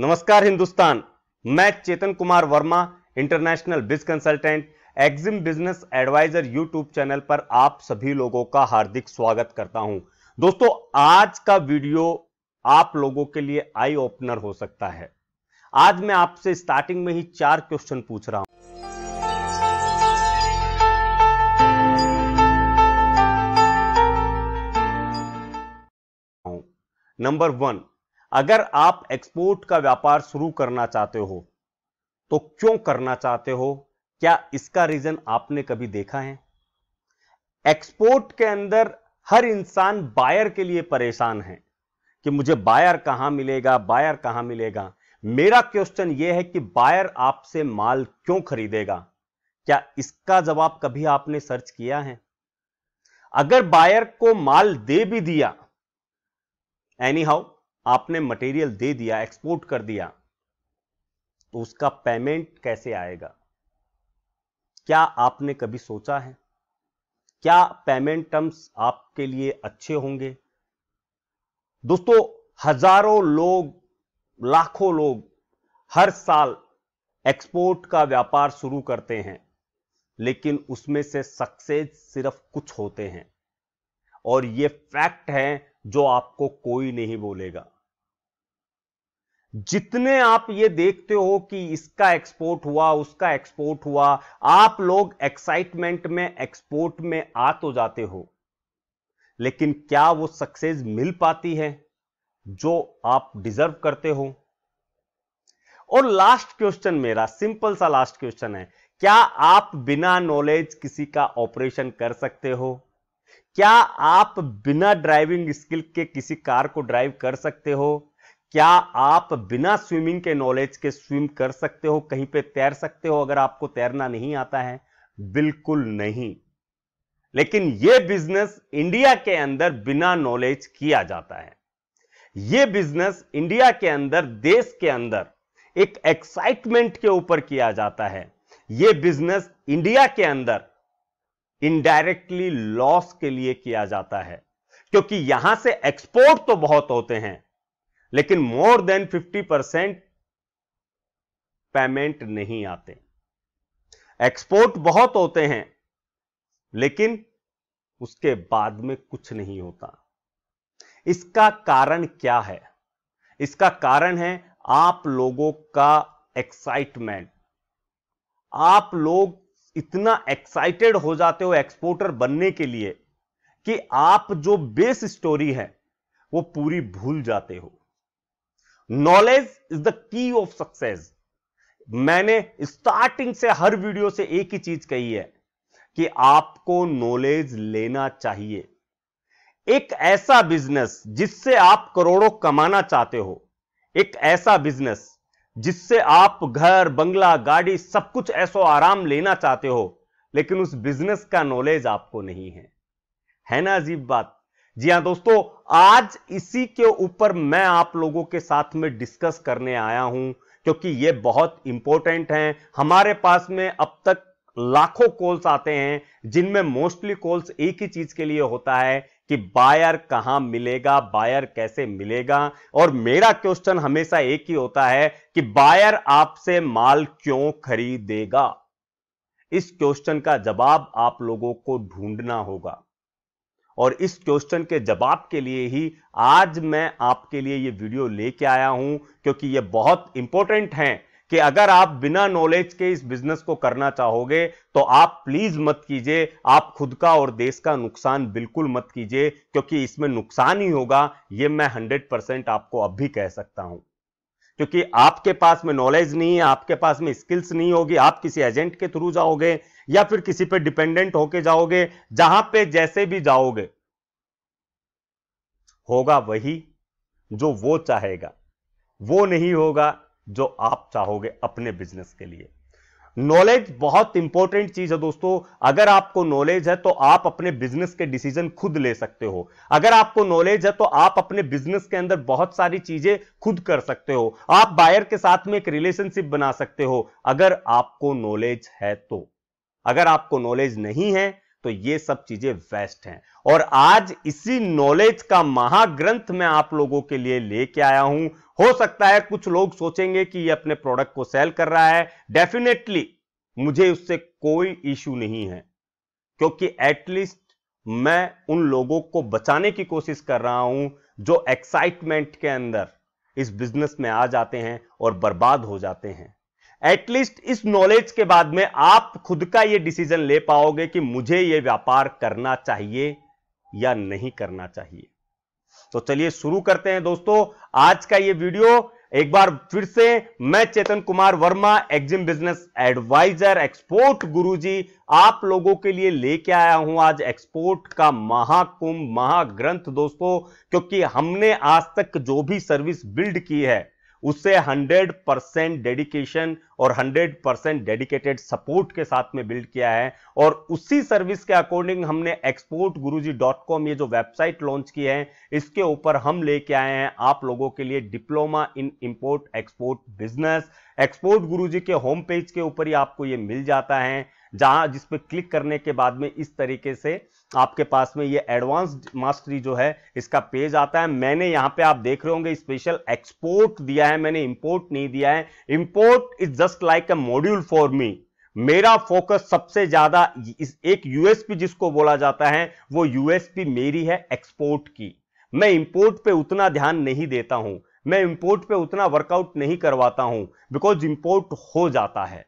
नमस्कार हिंदुस्तान मैं Chetan Kumar Verma international biz consultant EXIM business advisor YouTube channel पर आप सभी लोगों का हार्दिक स्वागत करता हूं दोस्तों आज का वीडियो आप लोगों के लिए आई ओपनर हो सकता है आज मैं आपसे स्टार्टिंग में ही चार क्वेश्चन पूछ रहा हूं नंबर वन अगर आप एक्सपोर्ट का व्यापार शुरू करना चाहते हो तो क्यों करना चाहते हो क्या इसका रीजन आपने कभी देखा है एक्सपोर्ट के अंदर हर इंसान बायर के लिए परेशान है कि मुझे बायर कहां मिलेगा बायर कहां मिलेगा मेरा क्वेश्चन यह है कि बायर आपसे माल क्यों खरीदेगा क्या इसका जवाब कभी आपने सर्च किया है अगर बायर को माल दे भी दिया एनी हाउ आपने मटेरियल दे दिया एक्सपोर्ट कर दिया तो उसका पेमेंट कैसे आएगा क्या आपने कभी सोचा है क्या पेमेंट टर्म्स आपके लिए अच्छे होंगे दोस्तों हजारों लोग लाखों लोग हर साल एक्सपोर्ट का व्यापार शुरू करते हैं लेकिन उसमें से सक्सेस सिर्फ कुछ होते हैं और ये फैक्ट है जो आपको कोई नहीं बोलेगा जितने आप ये देखते हो कि इसका एक्सपोर्ट हुआ उसका एक्सपोर्ट हुआ आप लोग एक्साइटमेंट में एक्सपोर्ट में आ तो जाते हो लेकिन क्या वो सक्सेस मिल पाती है जो आप डिजर्व करते हो और लास्ट क्वेश्चन मेरा सिंपल सा लास्ट क्वेश्चन है क्या आप बिना नॉलेज किसी का ऑपरेशन कर सकते हो क्या आप बिना ड्राइविंग स्किल के किसी कार को ड्राइव कर सकते हो क्या आप बिना स्विमिंग के नॉलेज के स्विम कर सकते हो कहीं पे तैर सकते हो अगर आपको तैरना नहीं आता है बिल्कुल नहीं लेकिन यह बिजनेस इंडिया के अंदर बिना नॉलेज किया जाता है यह बिजनेस इंडिया के अंदर देश के अंदर एक एक्साइटमेंट के ऊपर किया जाता है यह बिजनेस इंडिया के अंदर इनडायरेक्टली लॉस के लिए किया जाता है क्योंकि यहां से एक्सपोर्ट तो बहुत होते हैं लेकिन मोर देन 50 परसेंट पेमेंट नहीं आते एक्सपोर्ट बहुत होते हैं लेकिन उसके बाद में कुछ नहीं होता इसका कारण क्या है इसका कारण है आप लोगों का एक्साइटमेंट आप लोग इतना एक्साइटेड हो जाते हो एक्सपोर्टर बनने के लिए कि आप जो बेस स्टोरी है वो पूरी भूल जाते हो knowledge is the key of success मैंने स्टार्टिंग से हर वीडियो से एक ही चीज कही है कि आपको नॉलेज लेना चाहिए एक ऐसा बिजनेस जिससे आप करोड़ों कमाना चाहते हो एक ऐसा बिजनेस जिससे आप घर बंगला गाड़ी सब कुछ ऐसो आराम लेना चाहते हो लेकिन उस बिजनेस का नॉलेज आपको नहीं है है ना अजीब बात जी हां दोस्तों आज इसी के ऊपर मैं आप लोगों के साथ में डिस्कस करने आया हूं क्योंकि ये बहुत इंपॉर्टेंट है हमारे पास में अब तक लाखों कॉल्स आते हैं जिनमें मोस्टली कॉल्स एक ही चीज के लिए होता है कि बायर कहां मिलेगा बायर कैसे मिलेगा और मेरा क्वेश्चन हमेशा एक ही होता है कि बायर आपसे माल क्यों खरीदेगा इस क्वेश्चन का जवाब आप लोगों को ढूंढना होगा और इस क्वेश्चन के जवाब के लिए ही आज मैं आपके लिए ये वीडियो लेके आया हूं क्योंकि ये बहुत इंपॉर्टेंट है कि अगर आप बिना नॉलेज के इस बिजनेस को करना चाहोगे तो आप प्लीज मत कीजिए आप खुद का और देश का नुकसान बिल्कुल मत कीजिए क्योंकि इसमें नुकसान ही होगा ये मैं 100 परसेंट आपको अब भी कह सकता हूं क्योंकि आपके पास में नॉलेज नहीं है आपके पास में स्किल्स नहीं होगी आप किसी एजेंट के थ्रू जाओगे या फिर किसी पे डिपेंडेंट होके जाओगे जहां पे जैसे भी जाओगे होगा वही जो वो चाहेगा वो नहीं होगा जो आप चाहोगे अपने बिजनेस के लिए नॉलेज बहुत इंपॉर्टेंट चीज है दोस्तों अगर आपको नॉलेज है तो आप अपने बिजनेस के डिसीजन खुद ले सकते हो अगर आपको नॉलेज है तो आप अपने बिजनेस के अंदर बहुत सारी चीजें खुद कर सकते हो आप बायर के साथ में एक रिलेशनशिप बना सकते हो अगर आपको नॉलेज है तो अगर आपको नॉलेज नहीं है तो ये सब चीजें वेस्ट हैं और आज इसी नॉलेज का महाग्रंथ मैं आप लोगों के लिए लेके आया हूं हो सकता है कुछ लोग सोचेंगे कि ये अपने प्रोडक्ट को सेल कर रहा है डेफिनेटली मुझे उससे कोई इश्यू नहीं है क्योंकि एटलीस्ट मैं उन लोगों को बचाने की कोशिश कर रहा हूं जो एक्साइटमेंट के अंदर इस बिजनेस में आ जाते हैं और बर्बाद हो जाते हैं एटलीस्ट इस नॉलेज के बाद में आप खुद का ये डिसीजन ले पाओगे कि मुझे ये व्यापार करना चाहिए या नहीं करना चाहिए तो चलिए शुरू करते हैं दोस्तों आज का ये वीडियो एक बार फिर से मैं Chetan Kumar Verma EXIM business advisor export Guruji आप लोगों के लिए लेके आया हूं आज एक्सपोर्ट का महाकुंभ महाग्रंथ दोस्तों क्योंकि हमने आज तक जो भी सर्विस बिल्ड की है उससे 100 परसेंट डेडिकेशन और 100 परसेंट डेडिकेटेड सपोर्ट के साथ में बिल्ड किया है और उसी सर्विस के अकॉर्डिंग हमने एक्सपोर्ट जी डॉट कॉम ये जो वेबसाइट लॉन्च की है इसके ऊपर हम लेके आए हैं आप लोगों के लिए diploma in import export business export Guru के होम पेज के ऊपर ही आपको ये मिल जाता है जहां जिस पर क्लिक करने के बाद में इस तरीके से आपके पास में ये एडवांस मास्टरी जो है इसका पेज आता है मैंने यहां पे आप देख रहे होंगे स्पेशल एक्सपोर्ट दिया है मैंने इंपोर्ट नहीं दिया है import is just like a module for me मेरा फोकस सबसे ज्यादा इस एक यूएसपी जिसको बोला जाता है वो यूएसपी मेरी है एक्सपोर्ट की मैं इंपोर्ट पे उतना ध्यान नहीं देता हूं मैं इंपोर्ट पे उतना वर्कआउट नहीं करवाता हूं बिकॉज इंपोर्ट हो जाता है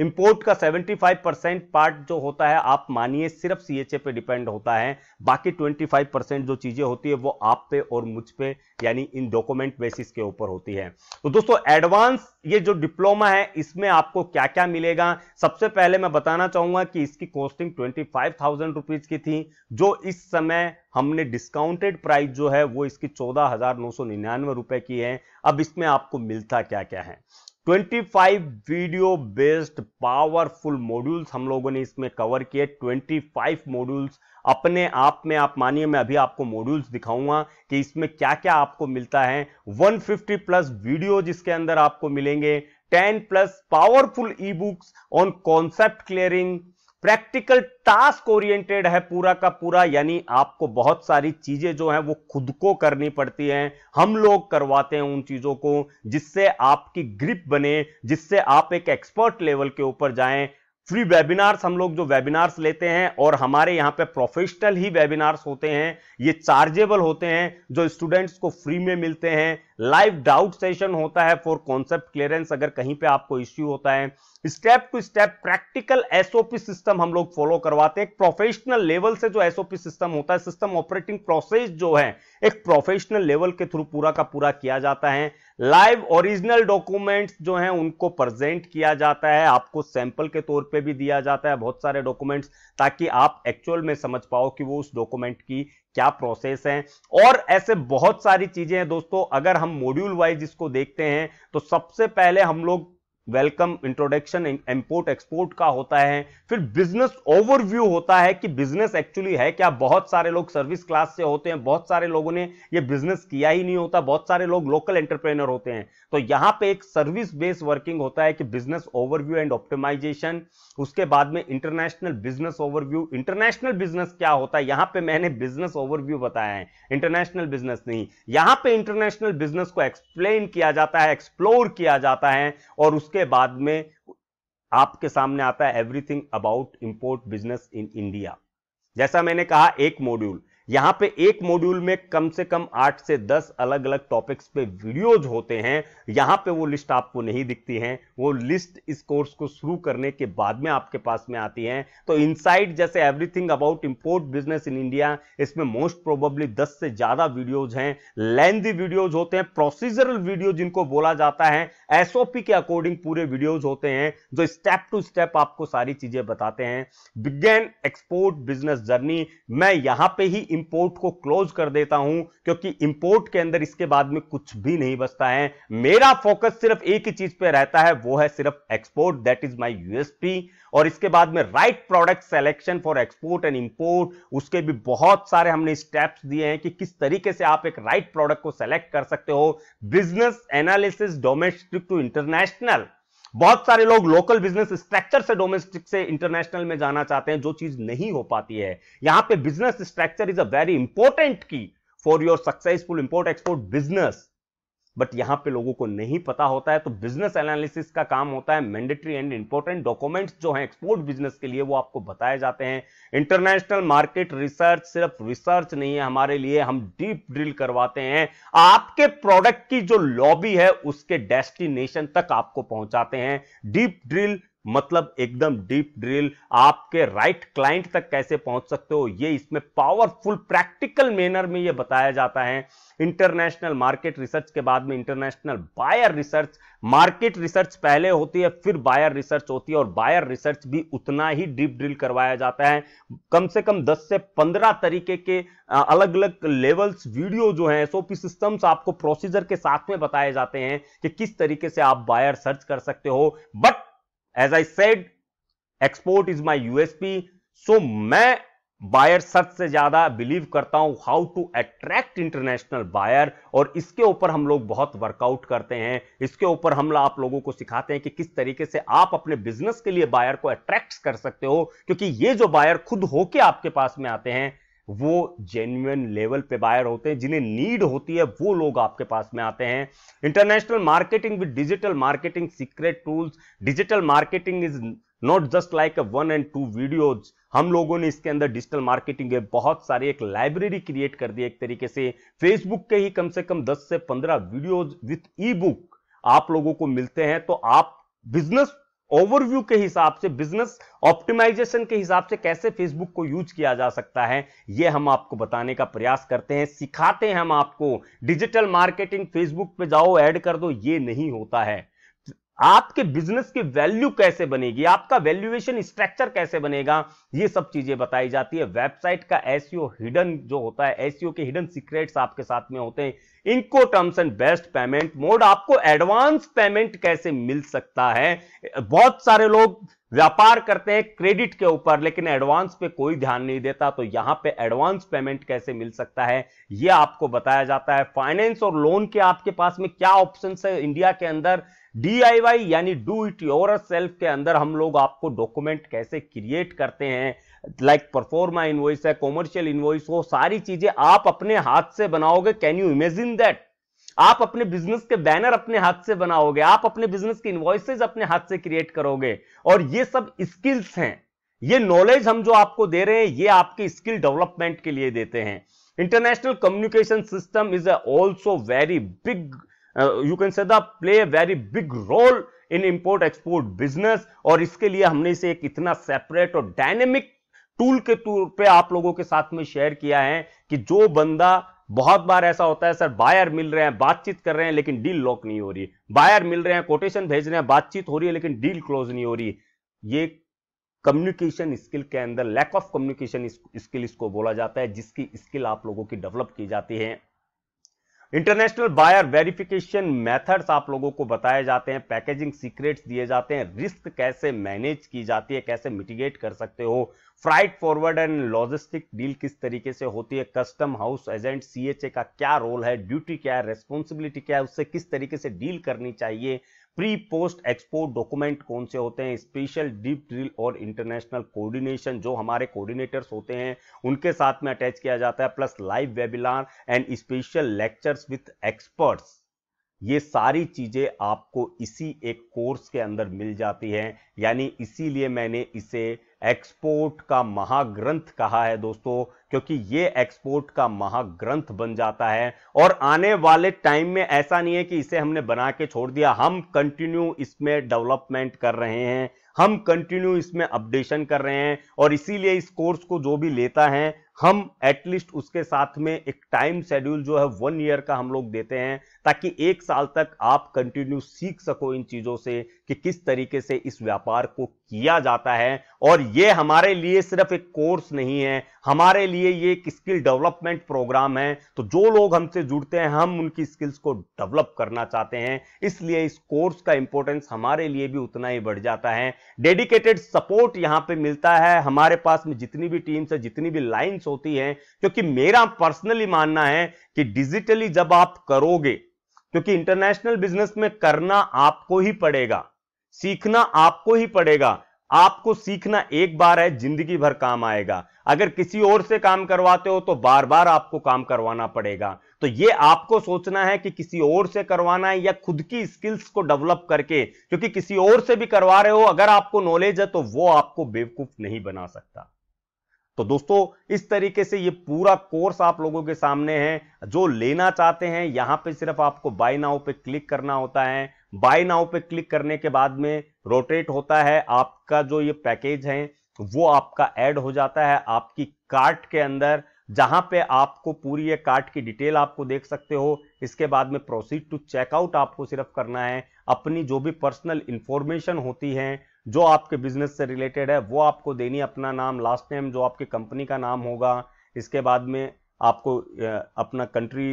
इंपोर्ट का 75 परसेंट पार्ट जो होता है आप मानिए सिर्फ सीएचए पे डिपेंड होता है बाकी 25 परसेंट जो चीज़ें होती है वो आप पे और मुझ पे यानी इन डॉक्यूमेंट बेसिस के ऊपर होती है तो दोस्तों एडवांस ये जो डिप्लोमा है इसमें आपको क्या क्या मिलेगा सबसे पहले मैं बताना चाहूंगा कि इसकी कॉस्टिंग ट्वेंटी फाइव की थी जो इस समय हमने डिस्काउंटेड प्राइस जो है वो इसकी चौदह हजार नौ सौ निन्यानवे रुपए की है अब इसमें आपको मिलता क्या क्या है 25 वीडियो बेस्ड पावरफुल मॉड्यूल्स हम लोगों ने इसमें कवर किए 25 मॉड्यूल्स अपने आप में आप मानिए मैं अभी आपको मॉड्यूल्स दिखाऊंगा कि इसमें क्या क्या आपको मिलता है 150 प्लस वीडियो जिसके अंदर आपको मिलेंगे 10 plus powerful e books on concept clearing practical task oriented है पूरा का पूरा यानी आपको बहुत सारी चीजें जो हैं वो खुद को करनी पड़ती हैं हम लोग करवाते हैं उन चीजों को जिससे आपकी ग्रिप बने जिससे आप एक एक्सपर्ट लेवल के ऊपर जाएं फ्री वेबिनार्स हम लोग जो वेबिनार्स लेते हैं और हमारे यहाँ पे प्रोफेशनल ही वेबिनार्स होते हैं ये चार्जेबल होते हैं जो स्टूडेंट्स को फ्री में मिलते हैं लाइव डाउट सेशन होता है फॉर कॉन्सेप्ट क्लियरेंस अगर कहीं पे आपको इश्यू होता है step to step practical SOP system हम लोग फॉलो करवाते हैं एक प्रोफेशनल लेवल से जो एसओपी सिस्टम होता है सिस्टम ऑपरेटिंग प्रोसेस जो है एक प्रोफेशनल लेवल के थ्रू पूरा का पूरा किया जाता है लाइव ओरिजिनल डॉक्यूमेंट्स जो हैं उनको प्रेजेंट किया जाता है आपको सैंपल के तौर पे भी दिया जाता है बहुत सारे डॉक्यूमेंट्स ताकि आप एक्चुअल में समझ पाओ कि वो उस डॉक्यूमेंट की क्या प्रोसेस है और ऐसे बहुत सारी चीजें हैं दोस्तों अगर हम मॉड्यूल वाइज इसको देखते हैं तो सबसे पहले हम लोग वेलकम इंट्रोडक्शन इंपोर्ट एक्सपोर्ट का होता है फिर बिजनेस ओवरव्यू होता है कि बिजनेस एक्चुअली है क्या बहुत सारे लोग सर्विस क्लास से होते हैं बहुत सारे लोगों ने ये बिजनेस किया ही नहीं होता बहुत सारे लोग लोकल एंटरप्रेनर होते हैं तो यहां पे एक सर्विस बेस्ड वर्किंग होता है कि बिजनेस ओवरव्यू एंड ऑप्टिमाइजेशन उसके बाद में international business overview international business क्या होता है यहां पर मैंने बिजनेस ओवरव्यू बताया है इंटरनेशनल बिजनेस नहीं यहां पर इंटरनेशनल बिजनेस को एक्सप्लेन किया जाता है एक्सप्लोर किया जाता है और उसके उसके बाद में आपके सामने आता है everything about import business in India जैसा मैंने कहा एक मॉड्यूल यहां पे एक मॉड्यूल में कम से कम आठ से दस अलग अलग टॉपिक्स पे वीडियोज होते हैं यहां पे वो लिस्ट आपको नहीं दिखती है वो लिस्ट इस कोर्स को शुरू करने के बाद में आपके पास में आती है तो इनसाइट जैसे everything about import business in India इसमें मोस्ट प्रोबेबली दस से ज्यादा वीडियोज हैं लेंदी वीडियोज होते हैं प्रोसीजरल वीडियो जिनको बोला जाता है एसओपी के अकॉर्डिंग पूरे वीडियोज होते हैं जो स्टेप टू स्टेप आपको सारी चीजें बताते हैं विज्ञान एक्सपोर्ट बिजनेस जर्नी मैं यहां पर ही इंपोर्ट को क्लोज कर देता हूं क्योंकि इंपोर्ट के अंदर इसके बाद में कुछ भी नहीं बचता है मेरा फोकस सिर्फ एक ही चीज पे रहता है वो है सिर्फ export that is my USP और इसके बाद में right product selection for export and import उसके भी बहुत सारे हमने स्टेप्स दिए हैं कि किस तरीके से आप एक राइट right प्रोडक्ट को सेलेक्ट कर सकते हो business analysis domestic to international बहुत सारे लोग लोकल बिजनेस स्ट्रक्चर से डोमेस्टिक से इंटरनेशनल में जाना चाहते हैं जो चीज नहीं हो पाती है यहां पे business structure is a very important key for your successful import export business but यहां पे लोगों को नहीं पता होता है तो बिजनेस एनालिसिस का काम होता है मैंडेटरी एंड इंपॉर्टेंट डॉक्यूमेंट्स जो हैं एक्सपोर्ट बिजनेस के लिए वो आपको बताए जाते हैं इंटरनेशनल मार्केट रिसर्च सिर्फ रिसर्च नहीं है हमारे लिए हम डीप ड्रिल करवाते हैं आपके प्रोडक्ट की जो लॉबी है उसके डेस्टिनेशन तक आपको पहुंचाते हैं डीप ड्रिल मतलब एकदम डीप ड्रिल आपके राइट क्लाइंट तक कैसे पहुंच सकते हो ये इसमें पावरफुल प्रैक्टिकल मैनर में ये बताया जाता है इंटरनेशनल मार्केट रिसर्च के बाद में international buyer research market research पहले होती है फिर बायर रिसर्च होती है और बायर रिसर्च भी उतना ही डीप ड्रिल करवाया जाता है कम से कम 10 से 15 तरीके के अलग अलग लेवल्स वीडियो जो है एसओपी सिस्टम्स आपको प्रोसीजर के साथ में बताए जाते हैं कि किस तरीके से आप बायर सर्च कर सकते हो but as I said export is my USP so मैं बायर सच से ज्यादा बिलीव करता हूं how to attract international buyer और इसके ऊपर हम लोग बहुत वर्कआउट करते हैं इसके ऊपर हम आप लोगों को सिखाते हैं कि किस तरीके से आप अपने बिजनेस के लिए बायर को अट्रैक्ट कर सकते हो क्योंकि ये जो बायर खुद होके आपके पास में आते हैं वो जेन्युन लेवल पे बायर होते हैं जिन्हें नीड होती है वो लोग आपके पास में आते हैं international marketing with digital marketing secret tools digital marketing is not just like one and two videos हम लोगों ने इसके अंदर डिजिटल मार्केटिंग के बहुत सारी एक लाइब्रेरी क्रिएट कर दी एक तरीके से फेसबुक के ही कम से कम 10 से 15 वीडियोज विथ ई बुक आप लोगों को मिलते हैं तो आप बिजनेस ओवरव्यू के हिसाब से बिजनेस ऑप्टिमाइजेशन के हिसाब से कैसे फेसबुक को यूज किया जा सकता है ये हम आपको बताने का प्रयास करते हैं सिखाते हैं हम आपको डिजिटल मार्केटिंग फेसबुक पे जाओ ऐड कर दो ये नहीं होता है आपके बिजनेस की वैल्यू कैसे बनेगी आपका वैल्यूएशन स्ट्रक्चर कैसे बनेगा ये सब चीजें बताई जाती है वेबसाइट का एसईओ हिडन e जो होता है एसईओ e के हिडन सीक्रेट्स आपके साथ में होते हैं इनको terms and best payment mode आपको एडवांस पेमेंट कैसे मिल सकता है बहुत सारे लोग व्यापार करते हैं क्रेडिट के ऊपर लेकिन एडवांस पे कोई ध्यान नहीं देता तो यहां पे एडवांस पेमेंट कैसे मिल सकता है यह आपको बताया जाता है फाइनेंस और लोन के आपके पास में क्या ऑप्शन है इंडिया के अंदर डी यानी डू इट योर सेल्फ के अंदर हम लोग आपको डॉक्यूमेंट कैसे क्रिएट करते हैं लाइक परफॉर्मा इन्वॉइस है कॉमर्शियल इन्वॉइस हो सारी चीजें आप अपने हाथ से बनाओगे कैन यू इमेजिन दैट आप अपने बिजनेस के बैनर अपने हाथ से बनाओगे आप अपने बिजनेस के इन्वॉइसेज अपने हाथ से क्रिएट करोगे और ये सब स्किल्स हैं ये नॉलेज हम जो आपको दे रहे हैं ये आपके स्किल डेवलपमेंट के लिए देते हैं international communication system is also very big uh, you can say that play a very big role in import export business और इसके लिए हमने इसे एक इतना सेपरेट और डायनेमिक टूल के तौर पे आप लोगों के साथ में शेयर किया है कि जो बंदा बहुत बार ऐसा होता है सर बायर मिल रहे हैं बातचीत कर रहे हैं लेकिन डील लॉक नहीं हो रही बायर मिल रहे हैं कोटेशन भेज रहे हैं बातचीत हो रही है लेकिन डील क्लोज नहीं हो रही ये कम्युनिकेशन स्किल के अंदर लैक ऑफ कम्युनिकेशन स्किल इसको बोला जाता है जिसकी स्किल आप लोगों की डेवलप की जाती है इंटरनेशनल बायर वेरिफिकेशन मेथड्स आप लोगों को बताए जाते हैं पैकेजिंग सीक्रेट्स दिए जाते हैं रिस्क कैसे मैनेज की जाती है कैसे मिटिगेट कर सकते हो freight forward and logistic deal किस तरीके से होती है कस्टम हाउस एजेंट सीएचए का क्या रोल है ड्यूटी क्या है रेस्पॉन्सिबिलिटी क्या है उससे किस तरीके से डील करनी चाहिए प्री पोस्ट एक्सपोर्ट डॉक्यूमेंट कौन से होते हैं स्पेशल डीप ड्रिल और इंटरनेशनल कोऑर्डिनेशन जो हमारे कोऑर्डिनेटर्स होते हैं उनके साथ में अटैच किया जाता है plus live webinar and special lectures with experts ये सारी चीजें आपको इसी एक कोर्स के अंदर मिल जाती हैं यानी इसीलिए मैंने इसे एक्सपोर्ट का महाग्रंथ कहा है दोस्तों क्योंकि ये एक्सपोर्ट का महाग्रंथ बन जाता है और आने वाले टाइम में ऐसा नहीं है कि इसे हमने बना के छोड़ दिया हम कंटिन्यू इसमें डेवलपमेंट कर रहे हैं हम कंटिन्यू इसमें अपडेशन कर रहे हैं और इसीलिए इस कोर्स को जो भी लेता है हम एटलीस्ट उसके साथ में एक टाइम शेड्यूल जो है वन ईयर का हम लोग देते हैं ताकि एक साल तक आप कंटिन्यू सीख सको इन चीज़ों से कि किस तरीके से इस व्यापार को किया जाता है और ये हमारे लिए सिर्फ एक कोर्स नहीं है हमारे लिए ये एक स्किल डेवलपमेंट प्रोग्राम है तो जो लोग हमसे जुड़ते हैं हम उनकी स्किल्स को डेवलप करना चाहते हैं इसलिए इस कोर्स का इंपॉर्टेंस हमारे लिए भी उतना ही बढ़ जाता है डेडिकेटेड सपोर्ट यहां पर मिलता है हमारे पास में जितनी भी टीम्स है जितनी भी लाइन्स होती है क्योंकि मेरा पर्सनली मानना है कि डिजिटली जब आप करोगे क्योंकि इंटरनेशनल बिजनेस में करना आपको ही पड़ेगा सीखना आपको ही पड़ेगा आपको सीखना एक बार है जिंदगी भर काम आएगा अगर किसी और से काम करवाते हो तो बार बार आपको काम करवाना पड़ेगा तो ये आपको सोचना है कि किसी और से करवाना है या खुद की स्किल्स को डेवलप करके क्योंकि किसी और से भी करवा रहे हो अगर आपको नॉलेज है तो वो आपको बेवकूफ नहीं बना सकता तो दोस्तों इस तरीके से ये पूरा कोर्स आप लोगों के सामने है जो लेना चाहते हैं यहां पे सिर्फ आपको बाय नाउ पे क्लिक करना होता है बाय नाउ पे क्लिक करने के बाद में रोटेट होता है आपका जो ये पैकेज है वो आपका ऐड हो जाता है आपकी कार्ट के अंदर जहां पे आपको पूरी ये कार्ट की डिटेल आपको देख सकते हो इसके बाद में प्रोसीड टू चेकआउट आपको सिर्फ करना है अपनी जो भी पर्सनल इंफॉर्मेशन होती है जो आपके बिजनेस से रिलेटेड है वो आपको देनी अपना नाम लास्ट नेम जो आपकी कंपनी का नाम होगा इसके बाद में आपको अपना कंट्री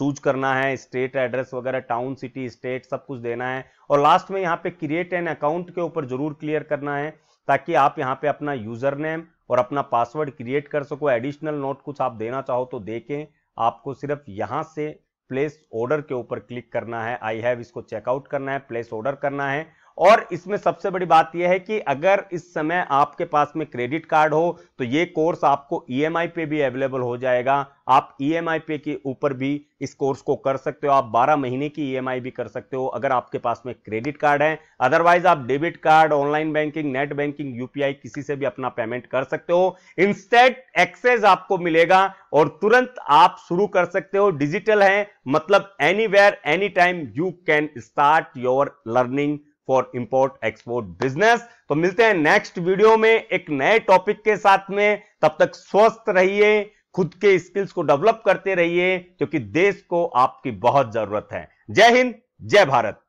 चूज करना है स्टेट एड्रेस वगैरह टाउन सिटी स्टेट सब कुछ देना है और लास्ट में यहाँ पे क्रिएट एन अकाउंट के ऊपर जरूर क्लियर करना है ताकि आप यहाँ पे अपना यूजर नेम और अपना पासवर्ड क्रिएट कर सको एडिशनल नोट कुछ आप देना चाहो तो देखें आपको सिर्फ यहाँ से प्लेस ऑर्डर के ऊपर क्लिक करना है आई हैव इसको चेकआउट करना है प्लेस ऑर्डर करना है और इसमें सबसे बड़ी बात यह है कि अगर इस समय आपके पास में क्रेडिट कार्ड हो तो ये कोर्स आपको ई e पे भी अवेलेबल हो जाएगा आप ई e पे के ऊपर भी इस कोर्स को कर सकते हो आप 12 महीने की ई e भी कर सकते हो अगर आपके पास में क्रेडिट कार्ड है अदरवाइज आप debit card online banking net banking UPI किसी से भी अपना पेमेंट कर सकते हो इंस्टेंट एक्सेस आपको मिलेगा और तुरंत आप शुरू कर सकते हो डिजिटल है मतलब anywhere any time you can start your learning for import export business तो मिलते हैं नेक्स्ट वीडियो में एक नए टॉपिक के साथ में तब तक स्वस्थ रहिए खुद के स्किल्स को डेवलप करते रहिए क्योंकि देश को आपकी बहुत जरूरत है जय हिंद जय भारत